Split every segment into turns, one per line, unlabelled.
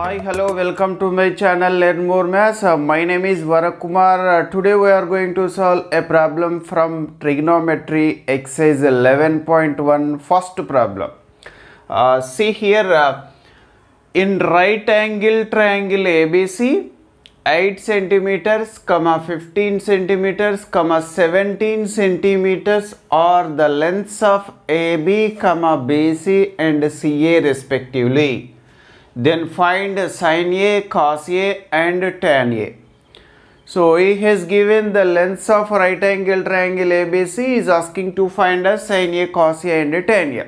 hi hello welcome to my channel learn more maths uh, my name is Varak Kumar uh, today we are going to solve a problem from trigonometry exercise 11.1 first problem uh, see here uh, in right angle triangle ABC 8 centimeters comma 15 centimeters comma 17 centimeters are the lengths of AB comma BC and CA respectively then find sin a, cos a and tan a. So he has given the length of right angle triangle ABC is asking to find a sin a, cos a and tan a.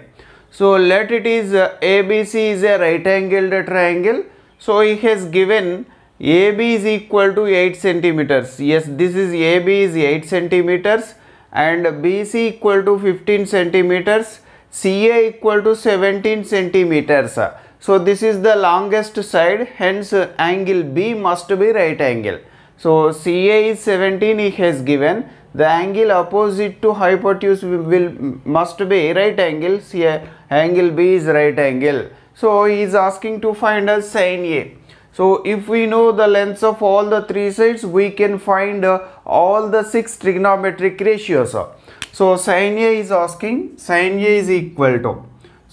So let it is uh, ABC is a right angled triangle. So he has given AB is equal to 8 centimeters. Yes, this is AB is 8 centimeters and BC equal to 15 centimeters, CA equal to 17 centimeters. So this is the longest side hence angle B must be right angle. So CA is 17 he has given the angle opposite to hypotenuse will must be right angle CA angle B is right angle. So he is asking to find a sine A. So if we know the lengths of all the three sides, we can find uh, all the six trigonometric ratios. So sine A is asking, sine A is equal to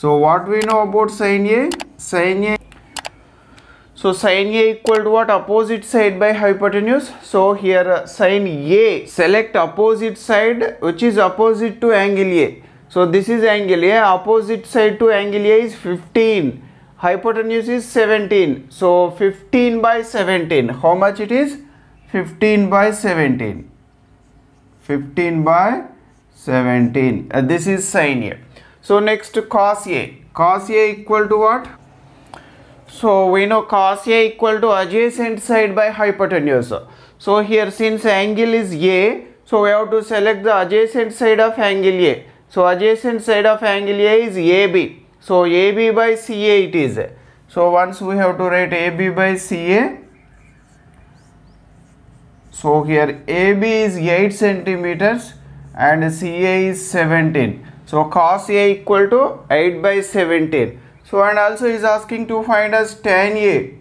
so what we know about sin A? Sin A. So sin A equal to what? Opposite side by hypotenuse. So here uh, sin A, select opposite side which is opposite to angle A. So this is angle A, opposite side to angle A is 15. Hypotenuse is 17. So 15 by 17. How much it is? 15 by 17. 15 by 17. Uh, this is sin A. So next cos A. Cos A equal to what? So we know cos A equal to adjacent side by hypotenuse. So here since angle is A, so we have to select the adjacent side of angle A. So adjacent side of angle A is AB. So AB by CA it is. So once we have to write AB by CA. So here AB is 8 centimeters and CA is 17. So cos A equal to 8 by 17. So and also is asking to find as tan A.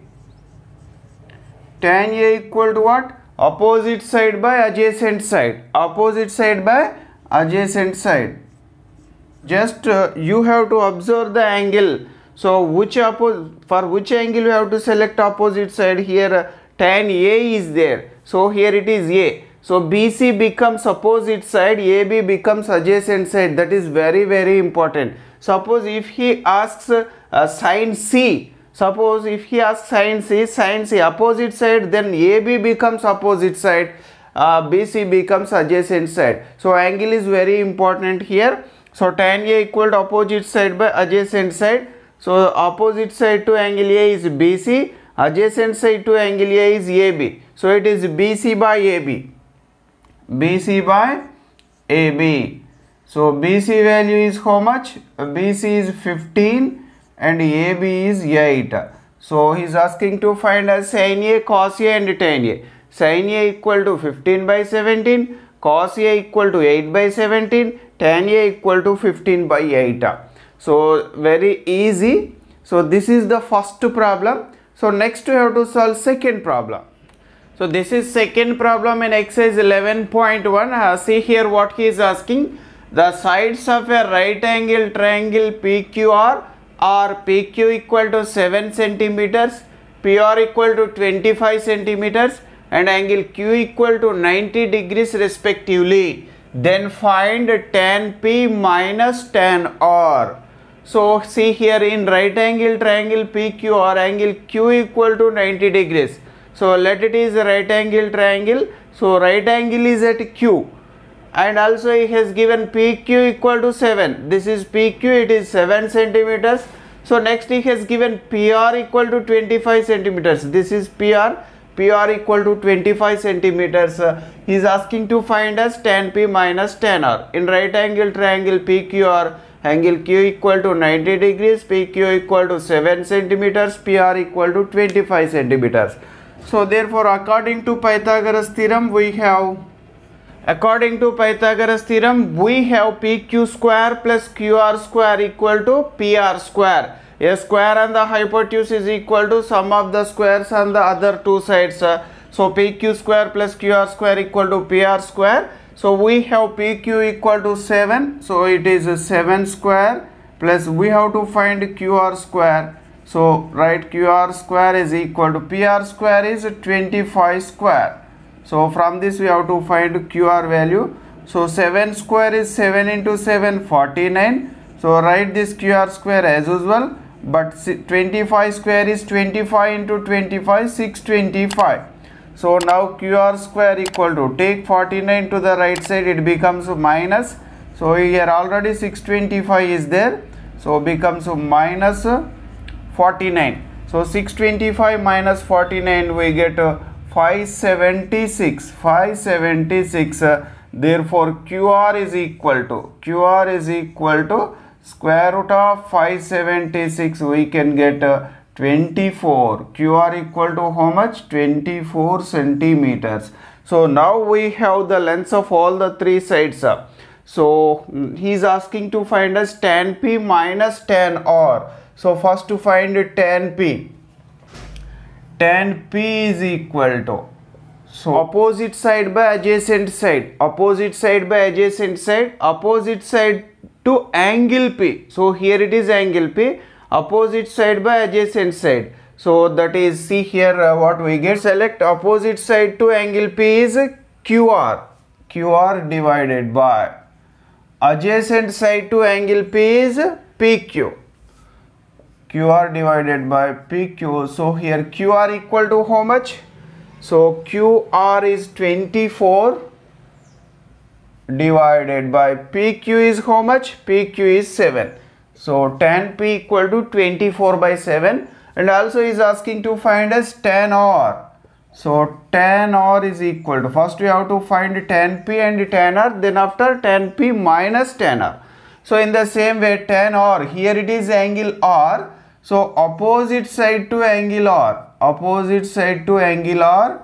Tan A equal to what? Opposite side by adjacent side. Opposite side by adjacent side. Just uh, you have to observe the angle. So which for which angle you have to select opposite side here uh, tan A is there. So here it is A. So BC becomes opposite side, AB becomes adjacent side. That is very, very important. Suppose if he asks uh, sine C, suppose if he asks sine C, sine C opposite side, then AB becomes opposite side, uh, BC becomes adjacent side. So angle is very important here. So tan A equal to opposite side by adjacent side. So opposite side to angle A is BC, adjacent side to angle A is AB. So it is BC by AB. BC by AB. So BC value is how much? BC is 15 and AB is 8. So he is asking to find as sin A, cos A and tan A. Sin A equal to 15 by 17, cos A equal to 8 by 17, tan A equal to 15 by 8. So very easy. So this is the first problem. So next we have to solve second problem. So this is second problem in exercise 11.1. Uh, see here what he is asking. The sides of a right angle triangle PQR are PQ equal to 7 centimeters, PR equal to 25 centimeters and angle Q equal to 90 degrees respectively. Then find tan P minus tan R. So see here in right angle triangle PQR angle Q equal to 90 degrees so let it is a right angle triangle. So right angle is at Q and also he has given PQ equal to 7. This is PQ it is 7 centimeters. So next he has given PR equal to 25 centimeters. This is PR. PR equal to 25 centimeters. Uh, he is asking to find as tan P minus tan R. In right angle triangle PQR angle Q equal to 90 degrees, PQ equal to 7 centimeters, PR equal to 25 centimeters. So therefore according to Pythagoras theorem we have according to Pythagoras theorem we have PQ square plus QR square equal to PR square. A square and the hypotenuse is equal to sum of the squares on the other two sides. So PQ square plus QR square equal to PR square. So we have PQ equal to 7. So it is 7 square plus we have to find QR square. So write QR square is equal to PR square is 25 square. So from this we have to find QR value. So 7 square is 7 into 7 49. So write this QR square as usual but 25 square is 25 into 25 625. So now QR square equal to take 49 to the right side it becomes minus. So here already 625 is there. So becomes minus minus 49 so 625 minus 49 we get uh, 576 576 uh, therefore qr is equal to qr is equal to square root of 576 we can get uh, 24 qr equal to how much 24 centimeters so now we have the lengths of all the three sides so mm, he is asking to find us tan p minus tan r so first to find tan P. Tan P is equal to so opposite side by adjacent side, opposite side by adjacent side, opposite side to angle P. So here it is angle P, opposite side by adjacent side. So that is see here uh, what we get. Select opposite side to angle P is QR. QR divided by adjacent side to angle P is PQ. QR divided by PQ. So here QR equal to how much? So QR is 24 divided by PQ is how much? PQ is 7. So tan P equal to 24 by 7 and also is asking to find as tan R. So tan R is equal to first we have to find tan P and tan R then after tan P minus tan R. So in the same way tan R here it is angle R so opposite side to angle R, opposite side to angle R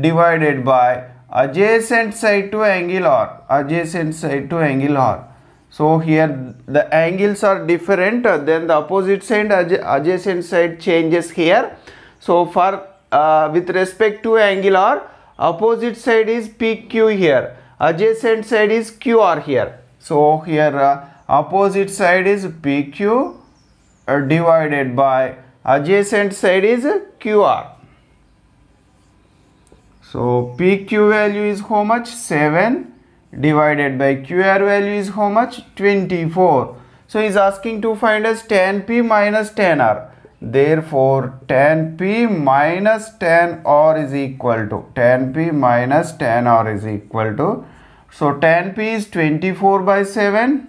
divided by adjacent side to angle R, adjacent side to angle R. So here the angles are different then the opposite side adjacent side changes here. So for uh, with respect to angle R, opposite side is PQ here, adjacent side is QR here. So here uh, opposite side is PQ uh, divided by adjacent side is QR. So PQ value is how much? 7 divided by QR value is how much? 24. So he is asking to find as 10P minus 10R. Therefore 10P minus 10R is equal to 10P minus 10R is equal to. So 10P is 24 by 7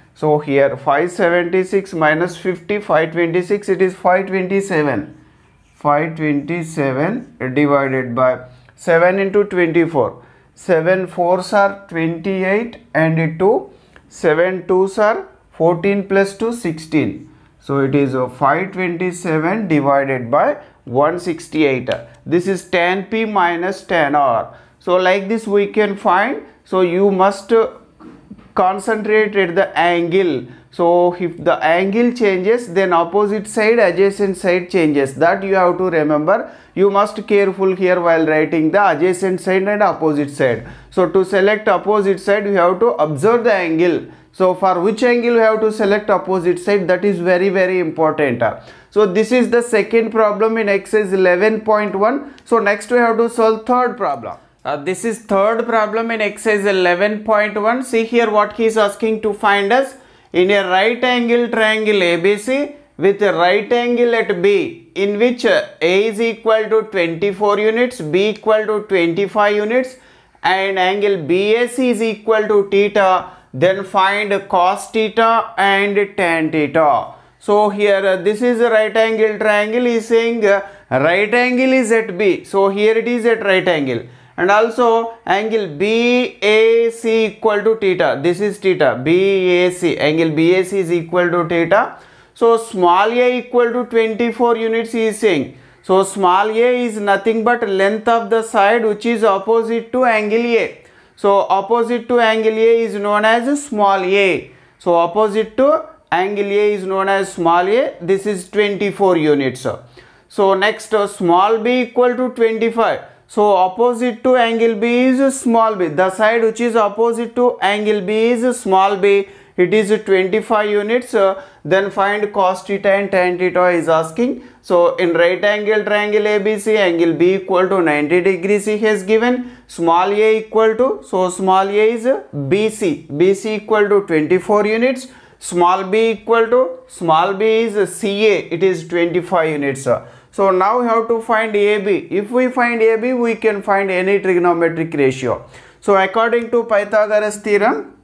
So here 576 minus 50, 526, it is 527. 527 divided by 7 into 24. 7 fours are 28 and 2, 7 twos are 14 plus 2, 16. So it is 527 divided by 168. This is 10p minus 10r. So like this we can find. So you must concentrate at the angle so if the angle changes then opposite side adjacent side changes that you have to remember you must careful here while writing the adjacent side and opposite side so to select opposite side you have to observe the angle so for which angle you have to select opposite side that is very very important so this is the second problem in exercise 11.1 so next we have to solve third problem uh, this is third problem in exercise 11.1. See here what he is asking to find us. In a right angle triangle ABC with a right angle at B in which uh, A is equal to 24 units, B equal to 25 units and angle BAC is equal to theta then find cos theta and tan theta. So here uh, this is a right angle triangle is saying uh, right angle is at B. So here it is at right angle and also angle BAC equal to theta. This is theta BAC angle BAC is equal to theta. So small a equal to 24 units he is saying. So small a is nothing but length of the side which is opposite to angle A. So opposite to angle A is known as small a. So opposite to angle A is known as small a. This is 24 units. So next uh, small b equal to 25. So opposite to angle B is small b. The side which is opposite to angle B is small b. It is 25 units. Uh, then find cos theta and tan theta is asking. So in right angle triangle ABC, angle B equal to 90 degrees he has given. Small a equal to, so small a is BC. BC equal to 24 units. Small b equal to, small b is CA. It is 25 units. Uh. So now we have to find AB. If we find AB, we can find any trigonometric ratio. So according to Pythagoras theorem,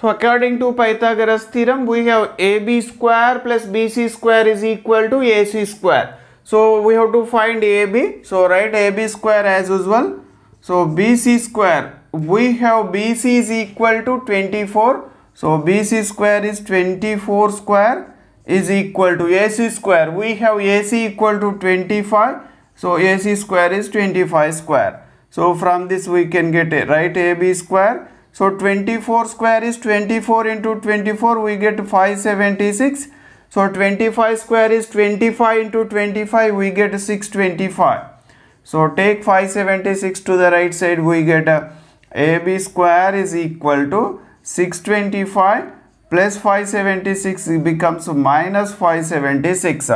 so according to Pythagoras theorem, we have AB square plus BC square is equal to AC square. So we have to find AB. So write AB square as usual. So BC square, we have BC is equal to 24. So BC square is 24 square is equal to AC square. We have AC equal to 25. So AC square is 25 square. So from this we can get a right AB square. So 24 square is 24 into 24 we get 576. So 25 square is 25 into 25 we get 625. So take 576 to the right side we get a AB square is equal to 625 plus 576 becomes minus 576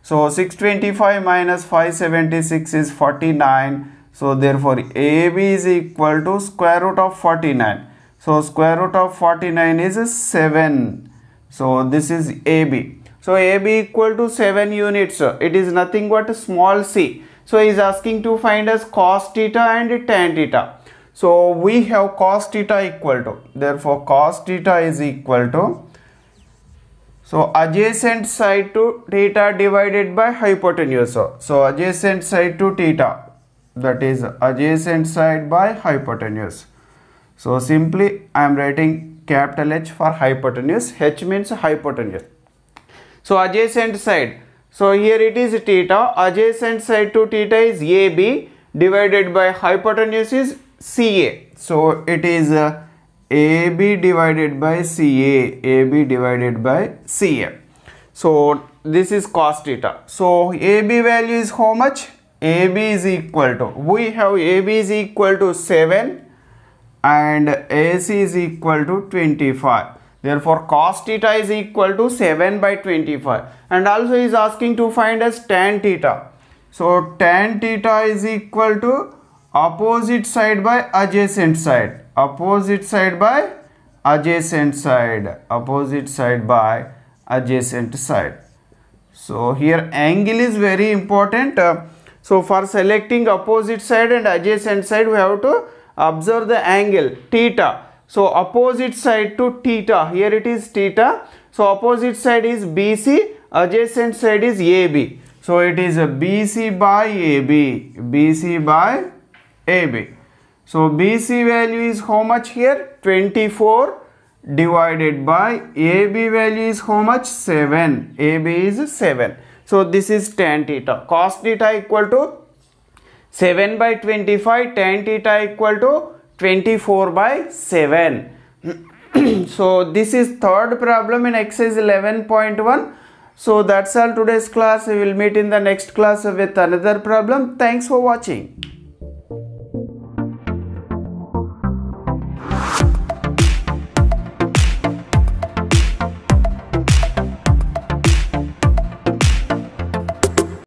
so 625 minus 576 is 49 so therefore AB is equal to square root of 49 so square root of 49 is 7 so this is AB so AB equal to 7 units it is nothing but small c so he is asking to find as cos theta and tan theta so we have cos theta equal to, therefore cos theta is equal to, so adjacent side to theta divided by hypotenuse. So adjacent side to theta, that is adjacent side by hypotenuse. So simply I am writing capital H for hypotenuse, H means hypotenuse. So adjacent side, so here it is theta, adjacent side to theta is AB divided by hypotenuse is CA. So it is uh, AB divided by CA, AB divided by CA. So this is cos theta. So AB value is how much? AB is equal to, we have AB is equal to 7 and AC is equal to 25. Therefore cos theta is equal to 7 by 25 and also is asking to find as tan theta. So tan theta is equal to opposite side by adjacent side opposite side by adjacent side opposite side by adjacent side so here angle is very important uh, so for selecting opposite side and adjacent side we have to observe the angle theta so opposite side to theta here it is theta so opposite side is bc adjacent side is ab so it is a bc by ab bc by AB. So BC value is how much here? 24 divided by AB value is how much? 7. AB is 7. So this is tan theta. Cos theta equal to 7 by 25 tan theta equal to 24 by 7. so this is third problem in exercise 11.1. So that's all today's class. We will meet in the next class with another problem. Thanks for watching.